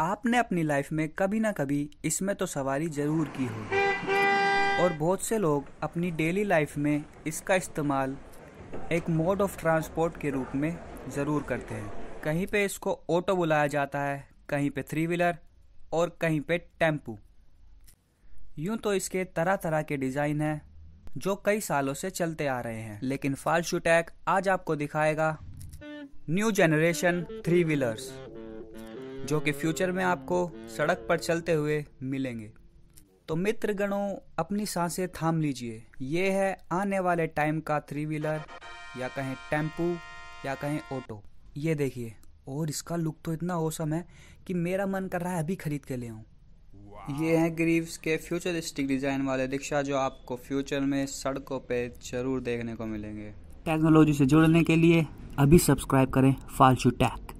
आपने अपनी लाइफ में कभी ना कभी इसमें तो सवारी ज़रूर की हो और बहुत से लोग अपनी डेली लाइफ में इसका इस्तेमाल एक मोड ऑफ ट्रांसपोर्ट के रूप में ज़रूर करते हैं कहीं पे इसको ऑटो बुलाया जाता है कहीं पे थ्री व्हीलर और कहीं पे टेम्पू यूं तो इसके तरह तरह के डिज़ाइन हैं जो कई सालों से चलते आ रहे हैं लेकिन फाल्शू टैग आज आपको दिखाएगा न्यू जनरेशन थ्री व्हीलर्स जो कि फ्यूचर में आपको सड़क पर चलते हुए मिलेंगे तो मित्रगणों अपनी सांसें थाम लीजिए ये है आने वाले टाइम का थ्री व्हीलर या कहें टेम्पू या कहें ऑटो ये देखिए और इसका लुक तो इतना औसम है कि मेरा मन कर रहा है अभी खरीद के ले आऊँ ये है ग्रीव्स के फ्यूचरिस्टिक डिज़ाइन वाले रिक्शा जो आपको फ्यूचर में सड़कों पे जरूर देखने को मिलेंगे टेक्नोलॉजी से जुड़ने के लिए अभी सब्सक्राइब करें फालसू टैक